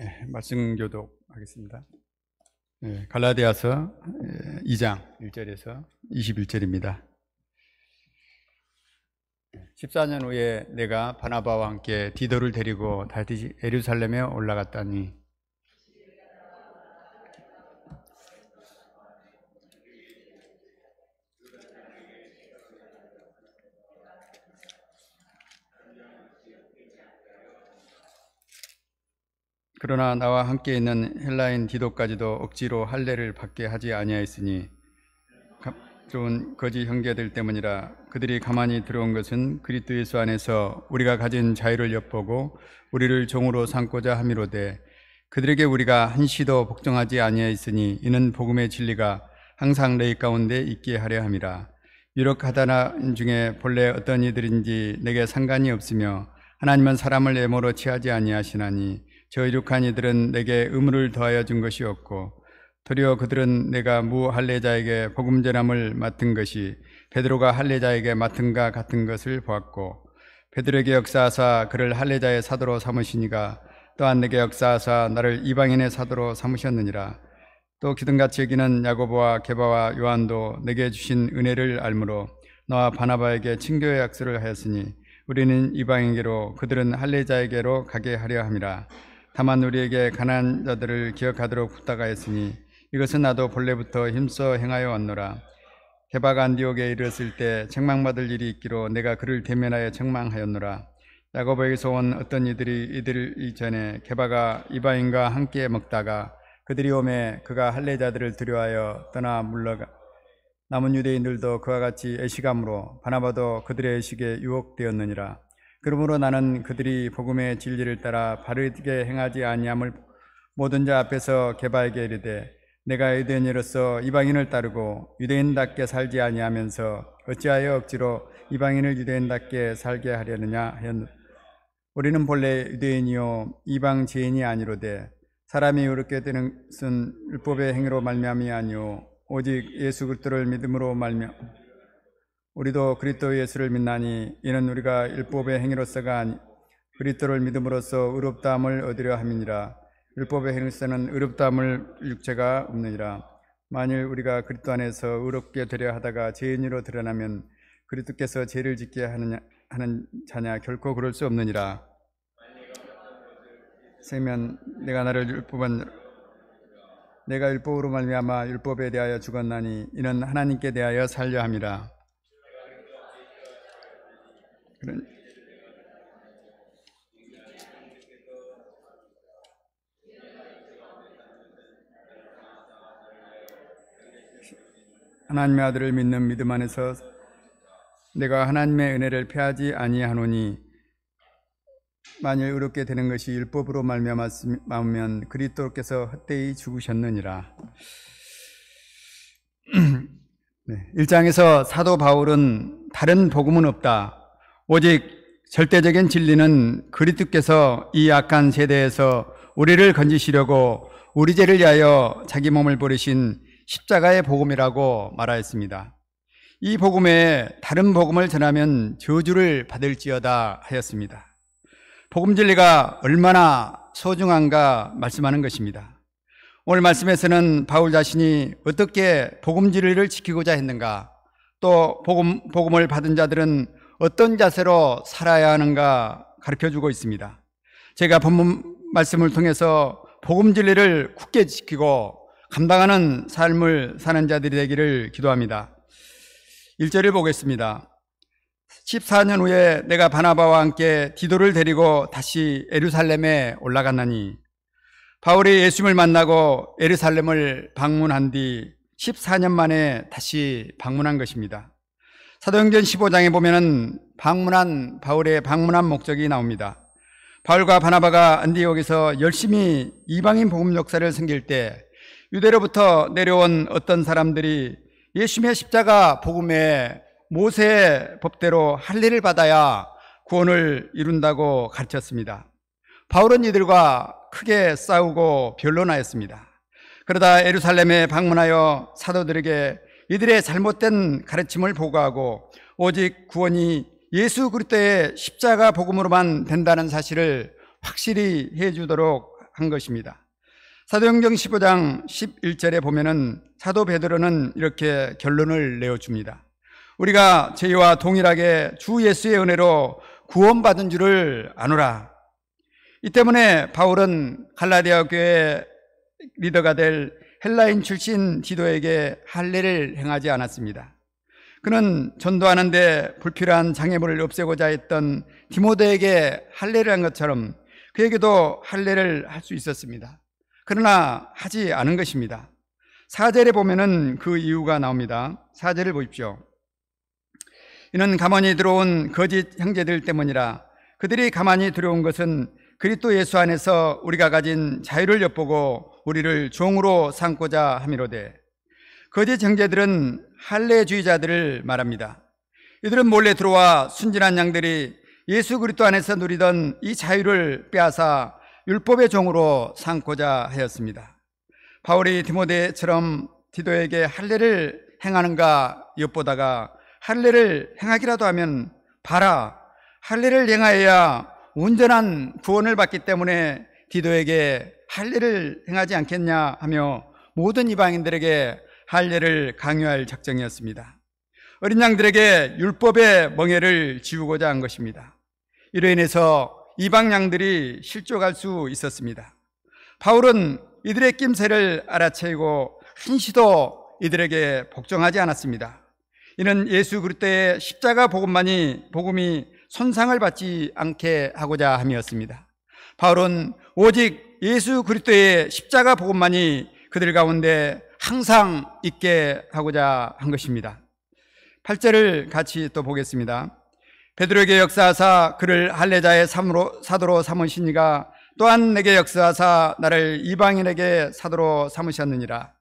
예, 말씀 교독하겠습니다. 예, 갈라디아서 2장 예, 1절에서 21절입니다. 14년 후에 내가 바나바와 함께 디도를 데리고 다시 에루살렘에 올라갔다니 그러나 나와 함께 있는 헬라인 디도까지도 억지로 할례를 받게 하지 아니하였으니 좋은 거지 형제들 때문이라 그들이 가만히 들어온 것은 그리스도 예수 안에서 우리가 가진 자유를 엿보고 우리를 종으로 삼고자 함이로되 그들에게 우리가 한시도 복종하지 아니하였으니 이는 복음의 진리가 항상 너희 가운데 있게 하려 함이라 유력하다나 중에 본래 어떤 이들인지 내게 상관이 없으며 하나님은 사람을 예모로 취하지 아니하시나니 저의룩한 이들은 내게 의무를 더하여 준 것이었고 도리어 그들은 내가 무 할례자에게 복음 전함을 맡은 것이 베드로가 할례자에게 맡은가 같은 것을 보았고 베드로에게 역사하사 그를 할례자의 사도로 삼으시니가 또한 내게 역사하사 나를 이방인의 사도로 삼으셨느니라 또 기둥같이 여기는 야고보와 개바와 요한도 내게 주신 은혜를 알므로 너와 바나바에게 친교의 약속을 하였으니 우리는 이방인에게로 그들은 할례자에게로 가게 하려 함이라 다만 우리에게 가난 한 자들을 기억하도록 부탁하였으니 이것은 나도 본래부터 힘써 행하여 왔노라. 개가 안디옥에 이르렀을 때 책망받을 일이 있기로 내가 그를 대면하여 책망하였노라. 야고보에게서 온 어떤 이들이 이들 이전에 개바가 이바인과 함께 먹다가 그들이 오매 그가 할례자들을 두려워하여 떠나 물러가 남은 유대인들도 그와 같이 애식함으로 바나바도 그들의 애식에 유혹되었느니라. 그러므로 나는 그들이 복음의 진리를 따라 바르게 행하지 아니함을 모든 자 앞에서 개발하게 이르되 내가 유대인으로서 이방인을 따르고 유대인답게 살지 아니하면서 어찌하여 억지로 이방인을 유대인답게 살게 하려느냐 하였 우리는 본래 유대인이요 이방 지인이 아니로되 사람이 의롭게 되는 것은 율법의 행위로 말미암이 아니요 오직 예수 그리스도를 믿음으로 말미암 우리도 그리스도 예수를 믿나니 이는 우리가 율법의 행위로서가 아니 그리스도를 믿음으로써 의롭다함을 얻으려 함이니라 율법의 행위로서는 의롭다함을 육체가 없느니라 만일 우리가 그리스도 안에서 의롭게 되려 하다가 죄인으로 드러나면 그리스도께서 죄를 짓게 하느냐 하는 자냐 결코 그럴 수 없느니라 세면 내가 나를 율법은 내가 율법으로 말미암아 율법에 대하여 죽었나니 이는 하나님께 대하여 살려 함이라 그런 하나님의 아들을 믿는 믿음 안에서 내가 하나님의 은혜를 피하지 아니하노니 만일 의롭게 되는 것이 율법으로 말미암으면 그리스도께서 헛되이 죽으셨느니라. 네, 1장에서 사도 바울은 다른 복음은 없다. 오직 절대적인 진리는 그리스도께서 이 악한 세대에서 우리를 건지시려고 우리 죄를 위하여 자기 몸을 버리신 십자가의 복음이라고 말하였습니다. 이 복음에 다른 복음을 전하면 저주를 받을지어다 하였습니다. 복음 진리가 얼마나 소중한가 말씀하는 것입니다. 오늘 말씀에서는 바울 자신이 어떻게 복음 진리를 지키고자 했는가, 또 복음 복음을 받은 자들은 어떤 자세로 살아야 하는가 가르쳐 주고 있습니다. 제가 본문 말씀을 통해서 복음 진리를 굳게 지키고 감당하는 삶을 사는 자들이 되기를 기도합니다. 1절을 보겠습니다. 14년 후에 내가 바나바와 함께 디도를 데리고 다시 에루살렘에 올라갔나니 바울이 예수님을 만나고 에루살렘을 방문한 뒤 14년 만에 다시 방문한 것입니다. 사도행전 15장에 보면은 방문한 바울의 방문한 목적이 나옵니다. 바울과 바나바가 안디옥에서 열심히 이방인 복음 역사를 생길 때 유대로부터 내려온 어떤 사람들이 예수님의 십자가 복음에 모세의 법대로 할례를 받아야 구원을 이룬다고 가르쳤습니다. 바울은 이들과 크게 싸우고 변론하였습니다. 그러다 에루살렘에 방문하여 사도들에게 이들의 잘못된 가르침을 보고하고 오직 구원이 예수 그리스도의 십자가 복음으로만 된다는 사실을 확실히 해 주도록 한 것입니다. 사도행정 15장 11절에 보면은 사도 베드로는 이렇게 결론을 내어 줍니다. 우리가 저희와 동일하게 주 예수의 은혜로 구원받은 줄을 아노라. 이 때문에 바울은 갈라디아 교회 리더가 될 헬라인 출신 디도에게 할례를 행하지 않았습니다. 그는 전도하는데 불필요한 장애물을 없애고자 했던 디모데에게 할례를 한 것처럼 그에게도 할례를 할 수 있었습니다. 그러나 하지 않은 것입니다. 사제를 보면은 그 이유가 나옵니다. 사제를 보십시오. 이는 가만히 들어온 거짓 형제들 때문이라 그들이 가만히 들어온 것은 그리스도 예수 안에서 우리가 가진 자유를 엿보고 우리를 종으로 삼고자 함이로되 거짓 형제들은 할례주의자들을 말합니다. 이들은 몰래 들어와 순진한 양들이 예수 그리스도 안에서 누리던 이 자유를 빼앗아 율법의 종으로 삼고자 하였습니다. 바울이 디모데처럼 디도에게 할례를 행하는가 엿보다가 할례를 행하기라도 하면 봐라 할례를 행하여야 온전한 구원을 받기 때문에 디도에게 할례를 행하지 않겠냐 하며 모든 이방인들에게 할례를 강요할 작정이었습니다. 어린 양들에게 율법의 멍해를 지우고자 한 것입니다. 이로 인해서 이방 양들이 실족할 수 있었습니다. 바울은 이들의 낌새를 알아채고 한시도 이들에게 복종하지 않았습니다. 이는 예수 그리스도의 십자가 복음만이 복음이 손상을 받지 않게 하고자 함이었습니다. 바울은 오직 예수 그리스도의 십자가 복음만이 그들 가운데 항상 있게 하고자 한 것입니다. 8절을 같이 또 보겠습니다. 베드로에게 역사하사 그를 할례자의 사도로 삼으신 이가 또한 내게 역사하사 나를 이방인에게 사도로 삼으셨느니라.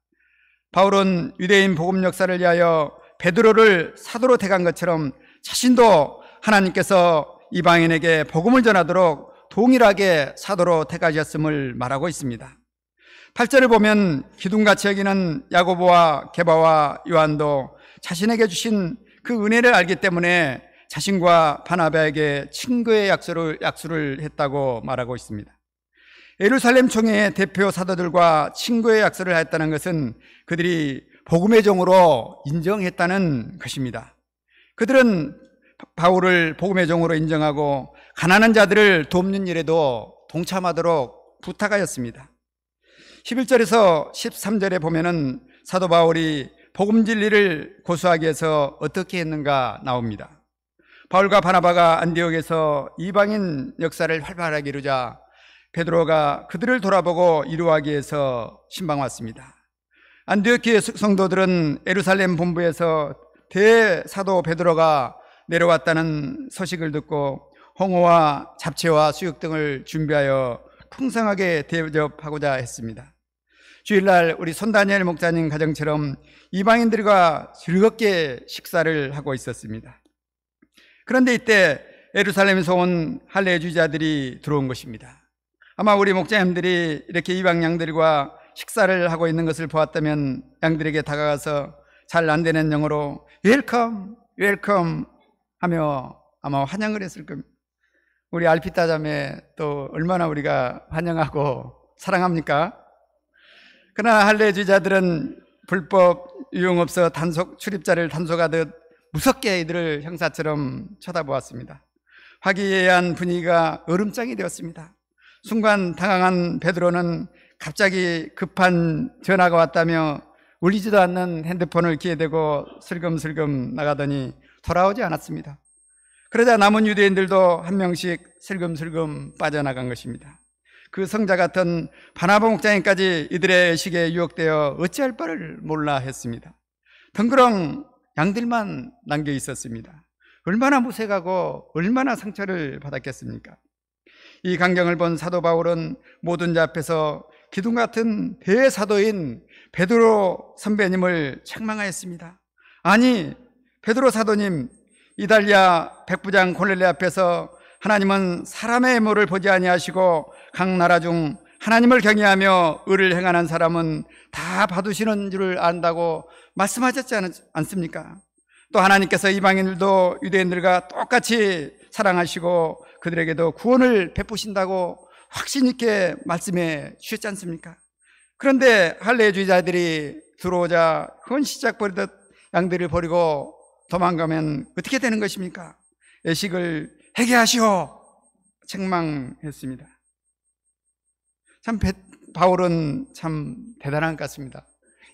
바울은 유대인 복음 역사를 위하여 베드로를 사도로 택한 것처럼 자신도 하나님께서 이방인에게 복음을 전하도록 동일하게 사도로 택하셨음을 말하고 있습니다. 8절을 보면 기둥같이 여기는 야고보와 개바와 요한도 자신에게 주신 그 은혜를 알기 때문에 자신과 바나바에게 친구의 약수를, 약수를 했다고 말하고 있습니다. 예루살렘 총회의 대표 사도들과 친구의 약수를 했다는 것은 그들이 복음의 종으로 인정했다는 것입니다. 그들은 바울을 복음의 종으로 인정하고 가난한 자들을 돕는 일에도 동참하도록 부탁하였습니다. 11절에서 13절에 보면은 사도 바울이 복음 진리를 고수하기 위해서 어떻게 했는가 나옵니다. 바울과 바나바가 안디옥에서 이방인 역사를 활발하게 이루자 베드로가 그들을 돌아보고 이루하기 위해서 신방 왔습니다. 안디옥의 성도들은 에루살렘 본부에서 대사도 베드로가 내려왔다는 소식을 듣고 홍어와 잡채와 수육 등을 준비하여 풍성하게 대접하고자 했습니다. 주일날 우리 손다니엘 목자님 가정처럼 이방인들과 즐겁게 식사를 하고 있었습니다. 그런데 이때 에루살렘에서온할례주자들이 들어온 것입니다. 아마 우리 목자님들이 이렇게 이방 양들과 식사를 하고 있는 것을 보았다면 양들에게 다가가서 잘 안 되는 영어로 웰컴, 웰컴 하며 아마 환영을 했을 겁니다. 우리 알피타 자매 또 얼마나 우리가 환영하고 사랑합니까? 그러나 할례주자들은 불법 유용업소 단속 출입자를 단속하듯 무섭게 이들을 형사처럼 쳐다보았습니다. 화기애애한 분위기가 얼음장이 되었습니다. 순간 당황한 베드로는 갑자기 급한 전화가 왔다며 울리지도 않는 핸드폰을 기에 대고 슬금슬금 나가더니 돌아오지 않았습니다. 그러자 남은 유대인들도 한 명씩 슬금슬금 빠져나간 것입니다. 그 성자 같은 바나바 목장인까지 이들의 시식에 유혹되어 어찌할 바를 몰라 했습니다. 덩그렁 양들만 남겨 있었습니다. 얼마나 무색하고 얼마나 상처를 받았겠습니까? 이 광경을 본 사도 바울은 모든 자 앞에서 기둥 같은 대사도인 베드로 선배님을 책망하였습니다. 아니 베드로 사도님 이달리아 백부장 콜렐레 앞에서 하나님은 사람의 외모를 보지 아니하시고 각 나라 중 하나님을 경외하며 의를 행하는 사람은 다 받으시는 줄 안다고 말씀하셨지 않습니까? 또 하나님께서 이방인들도 유대인들과 똑같이 사랑하시고 그들에게도 구원을 베푸신다고 확신 있게 말씀해 주셨지 않습니까? 그런데 할례주의자들이 들어오자 헌 시작 버리듯 양들을 버리고 도망가면 어떻게 되는 것입니까? 애식을 해결하시오 책망했습니다. 참 바울은 참 대단한 것 같습니다.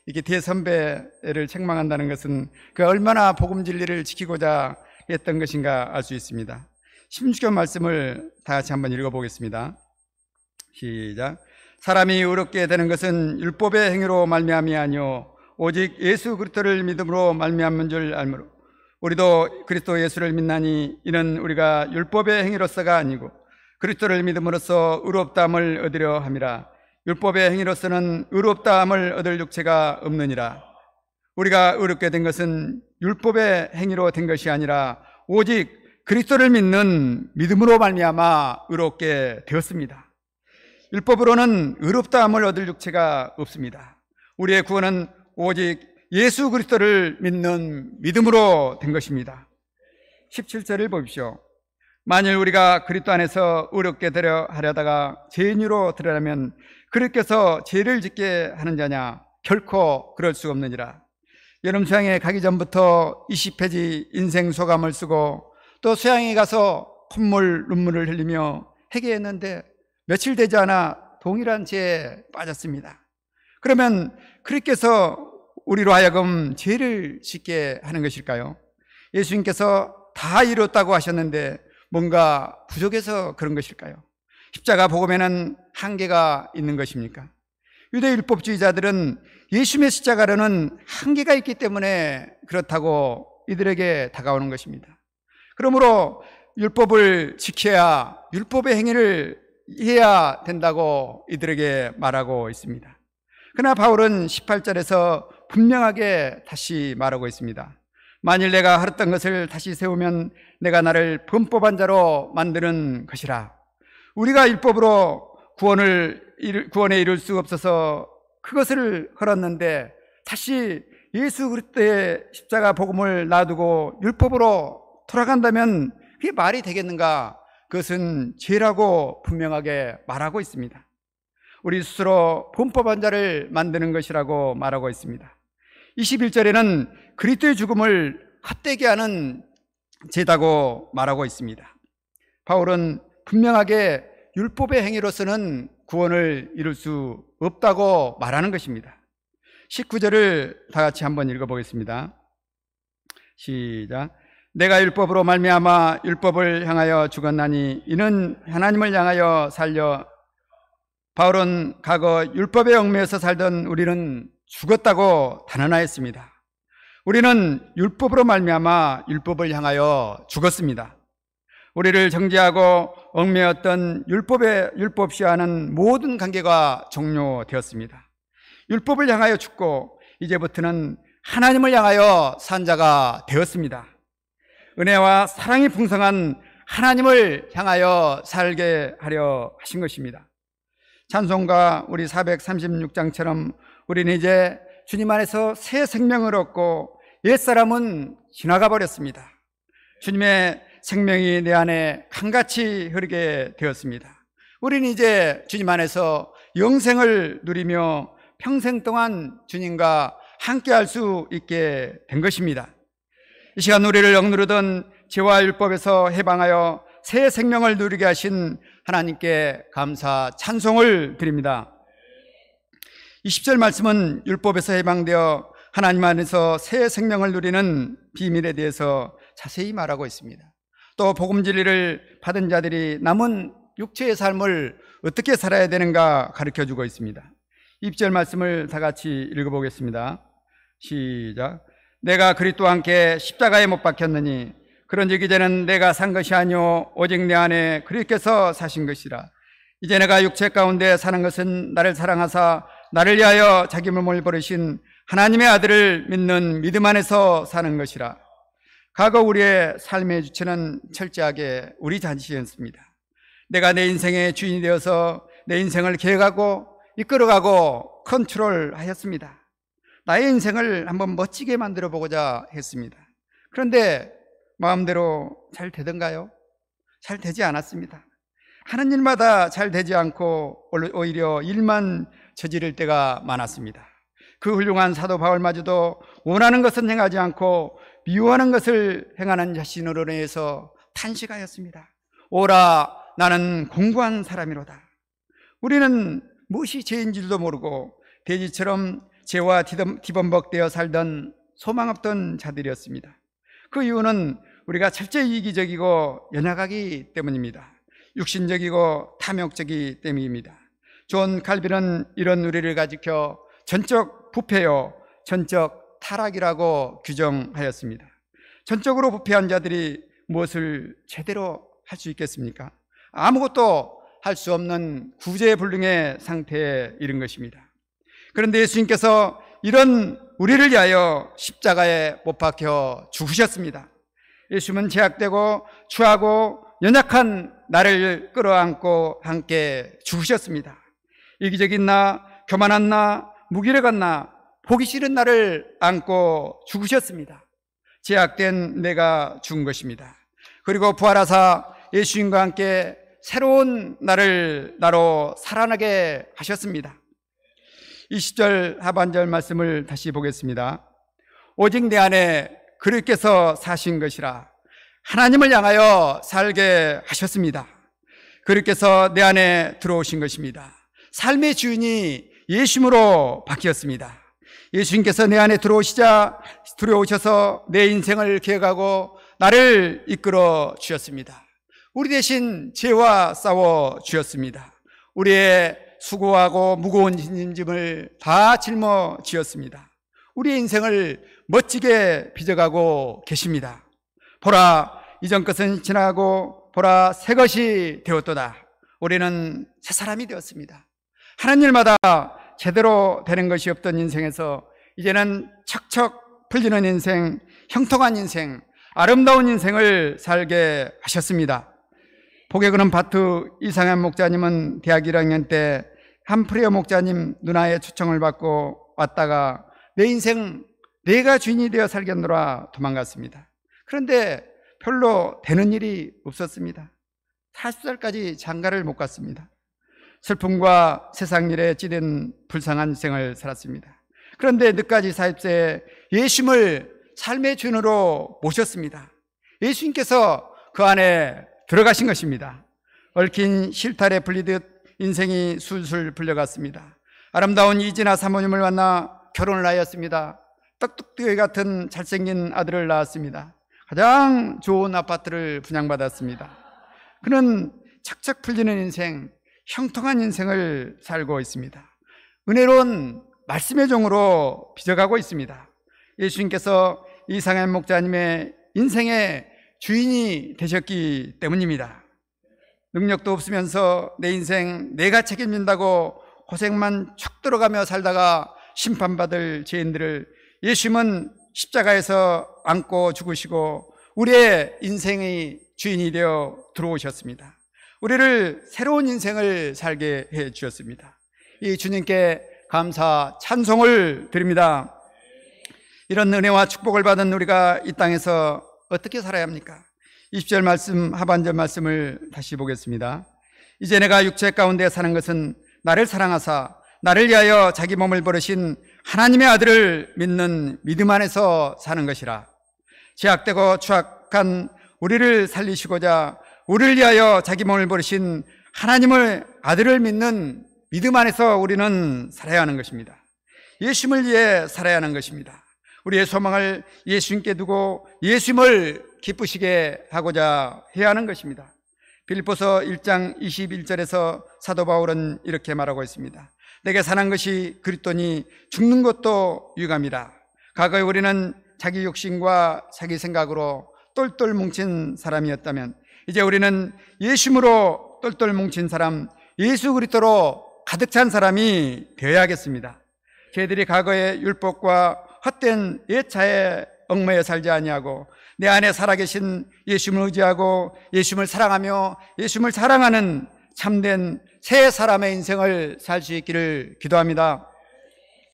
이게 대선배를 책망한다는 것은 그 얼마나 복음 진리를 지키고자 했던 것인가 알 수 있습니다. 16절 말씀을 다 같이 한번 읽어보겠습니다. 시작. 사람이 의롭게 되는 것은 율법의 행위로 말미암이 아니오 오직 예수 그리스도를 믿음으로 말미암은 줄 알므로 우리도 그리스도 예수를 믿나니 이는 우리가 율법의 행위로서가 아니고 그리스도를 믿음으로써 의롭다함을 얻으려 함이라. 율법의 행위로서는 의롭다함을 얻을 육체가 없느니라. 우리가 의롭게 된 것은 율법의 행위로 된 것이 아니라 오직 그리스도를 믿는 믿음으로 말미암아 의롭게 되었습니다. 율법으로는 의롭다함을 얻을 육체가 없습니다. 우리의 구원은 오직 예수 그리스도를 믿는 믿음으로 된 것입니다. 17절을 보십시오. 만일 우리가 그리스도 안에서 의롭게 되려 하려다가 죄인으로 들으려면 그리스도께서 죄를 짓게 하는 자냐 결코 그럴 수 없느니라. 여름 수양에 가기 전부터 20페이지 인생 소감을 쓰고 또 수양에 가서 콧물 눈물을 흘리며 회개했는데 며칠 되지 않아 동일한 죄에 빠졌습니다. 그러면 그리스께서 우리로 하여금 죄를 짓게 하는 것일까요? 예수님께서 다 이뤘다고 하셨는데 뭔가 부족해서 그런 것일까요? 십자가 복음에는 한계가 있는 것입니까? 유대율법주의자들은 예수의 십자가로는 한계가 있기 때문에 그렇다고 이들에게 다가오는 것입니다. 그러므로 율법을 지켜야 율법의 행위를 해야 된다고 이들에게 말하고 있습니다. 그러나 바울은 18절에서 분명하게 다시 말하고 있습니다. 만일 내가 하렸던 것을 다시 세우면 내가 나를 범법한 자로 만드는 것이라. 우리가 율법으로 구원을 구원에 이룰 수 없어서 그것을 헐었는데 다시 예수 그리스도의 십자가 복음을 놔두고 율법으로 돌아간다면 그게 말이 되겠는가? 그것은 죄라고 분명하게 말하고 있습니다. 우리 스스로 범법한 자를 만드는 것이라고 말하고 있습니다. 21절에는 그리스도의 죽음을 헛되게 하는 죄다고 말하고 있습니다. 바울은 분명하게 율법의 행위로서는 구원을 이룰 수 없다고 말하는 것입니다. 19절을 다 같이 한번 읽어보겠습니다. 시작. 내가 율법으로 말미암아 율법을 향하여 죽었나니 이는 하나님을 향하여 살려 바울은 과거 율법의 얽매여서 살던 우리는 죽었다고 단언하였습니다. 우리는 율법으로 말미암아 율법을 향하여 죽었습니다. 우리를 정죄하고 얽매였던 율법의 율법시와는 모든 관계가 종료되었습니다. 율법을 향하여 죽고 이제부터는 하나님을 향하여 산자가 되었습니다. 은혜와 사랑이 풍성한 하나님을 향하여 살게 하려 하신 것입니다. 찬송가 우리 436장처럼 우리는 이제 주님 안에서 새 생명을 얻고 옛사람은 지나가 버렸습니다. 주님의 생명이 내 안에 한같이 흐르게 되었습니다. 우리는 이제 주님 안에서 영생을 누리며 평생 동안 주님과 함께 할수 있게 된 것입니다. 이 시간 우리를 억누르던 죄와 율법에서 해방하여 새 생명을 누리게 하신 하나님께 감사 찬송을 드립니다. 2 0절 말씀은 율법에서 해방되어 하나님 안에서 새 생명을 누리는 비밀에 대해서 자세히 말하고 있습니다. 또 복음 진리를 받은 자들이 남은 육체의 삶을 어떻게 살아야 되는가 가르쳐 주고 있습니다. 2절 말씀을 다 같이 읽어보겠습니다. 시작. 내가 그리스도와 함께 십자가에 못 박혔느니 그런즉 이제는 내가 산 것이 아니요 오직 내 안에 그리스께서 사신 것이라. 이제 내가 육체 가운데 사는 것은 나를 사랑하사 나를 위하여 자기 몸을 버리신 하나님의 아들을 믿는 믿음 안에서 사는 것이라. 과거 우리의 삶의 주체는 철저하게 우리 자신이었습니다. 내가 내 인생의 주인이 되어서 내 인생을 계획하고 이끌어가고 컨트롤하였습니다. 나의 인생을 한번 멋지게 만들어 보고자 했습니다. 그런데 마음대로 잘 되던가요? 잘 되지 않았습니다. 하는 일마다 잘 되지 않고 오히려 일만 저지를 때가 많았습니다. 그 훌륭한 사도 바울마저도 원하는 것은 행하지 않고 미워하는 것을 행하는 자신으로 인해서 탄식하였습니다. 오라 나는 공부한 사람이로다. 우리는 무엇이 죄인 줄도 모르고 돼지처럼 죄와 뒤범벅되어 살던 소망 없던 자들이었습니다. 그 이유는 우리가 철저히 이기적이고 연약하기 때문입니다. 육신적이고 탐욕적이기 때문입니다. 존 칼빈은 이런 우리를 가지켜 전적 부패요, 전적 타락이라고 규정하였습니다. 전적으로 부패한 자들이 무엇을 제대로 할 수 있겠습니까? 아무것도 할 수 없는 구제불능의 상태에 이른 것입니다. 그런데 예수님께서 이런 우리를 위하여 십자가에 못 박혀 죽으셨습니다. 예수님은 제약되고 추하고 연약한 나를 끌어안고 함께 죽으셨습니다. 이기적인 나, 교만한 나, 무기를한 나, 보기 싫은 나를 안고 죽으셨습니다. 제약된 내가 죽은 것입니다. 그리고 부활하사 예수님과 함께 새로운 나를 나로 살아나게 하셨습니다. 이시절 하반절 말씀을 다시 보겠습니다. 오직 내 안에 그리께서 사신 것이라 하나님을 향하여 살게 하셨습니다. 그리께서 내 안에 들어오신 것입니다. 삶의 주인이 예수님으로 바뀌었습니다. 예수님께서 내 안에 들어오시자 들어오셔서 내 인생을 계획하고 나를 이끌어 주셨습니다. 우리 대신 죄와 싸워 주셨습니다. 우리의 수고하고 무거운 짐을 다 짊어 지었습니다. 우리의 인생을 멋지게 빚어가고 계십니다. 보라, 이전 것은 지나고 보라, 새 것이 되었도다. 우리는 새 사람이 되었습니다. 하는 일마다 제대로 되는 것이 없던 인생에서 이제는 척척 풀리는 인생, 형통한 인생, 아름다운 인생을 살게 하셨습니다. 복의 그는 바트 이상현 목자님은 대학 1학년 때한프리어 목자님 누나의 초청을 받고 왔다가 내 인생 내가 주인이 되어 살겠노라 도망갔습니다. 그런데 별로 되는 일이 없었습니다. 40살까지 장가를 못 갔습니다. 슬픔과 세상 일에 찌든 불쌍한 생을 살았습니다. 그런데 늦까지 40세에 예수님을 삶의 주인으로 모셨습니다. 예수님께서 그 안에 들어가신 것입니다. 얽힌 실타래 불리듯 인생이 술술 불려갔습니다. 아름다운 이진아 사모님을 만나 결혼을 하였습니다. 떡뚝뚝이 같은 잘생긴 아들을 낳았습니다. 가장 좋은 아파트를 분양받았습니다. 그는 착착 풀리는 인생, 형통한 인생을 살고 있습니다. 은혜로운 말씀의 종으로 빚어가고 있습니다. 예수님께서 이상한 목자님의 인생의 주인이 되셨기 때문입니다. 능력도 없으면서 내 인생 내가 책임진다고 고생만 축 들어가며 살다가 심판받을 죄인들을 예수님은 십자가에서 안고 죽으시고 우리의 인생의 주인이 되어 들어오셨습니다. 우리를 새로운 인생을 살게 해 주셨습니다. 이 주님께 감사 찬송을 드립니다. 이런 은혜와 축복을 받은 우리가 이 땅에서 어떻게 살아야 합니까? 20절 말씀 하반절 말씀을 다시 보겠습니다. 이제 내가 육체 가운데 사는 것은 나를 사랑하사 나를 위하여 자기 몸을 버리신 하나님의 아들을 믿는 믿음 안에서 사는 것이라. 제약되고 추악한 우리를 살리시고자 우리를 위하여 자기 몸을 버리신 하나님을 아들을 믿는 믿음 안에서 우리는 살아야 하는 것입니다. 예수님을 위해 살아야 하는 것입니다. 우리의 소망을 예수님께 두고 예수님을 기쁘시게 하고자 해야 하는 것입니다. 빌보서 1장 21절에서 사도 바울은 이렇게 말하고 있습니다. 내게 사는 것이 그리스도니 죽는 것도 유감이라. 과거에 우리는 자기 욕심과 자기 생각으로 똘똘 뭉친 사람이었다면 이제 우리는 예수로 똘똘 뭉친 사람, 예수 그리스도로 가득 찬 사람이 되어야겠습니다. 저들이 과거의 율법과 헛된 예차에 얽매여 살지 아니하고 내 안에 살아계신 예수님을 의지하고 예수님을 사랑하며 예수님을 사랑하는 참된 새 사람의 인생을 살 수 있기를 기도합니다.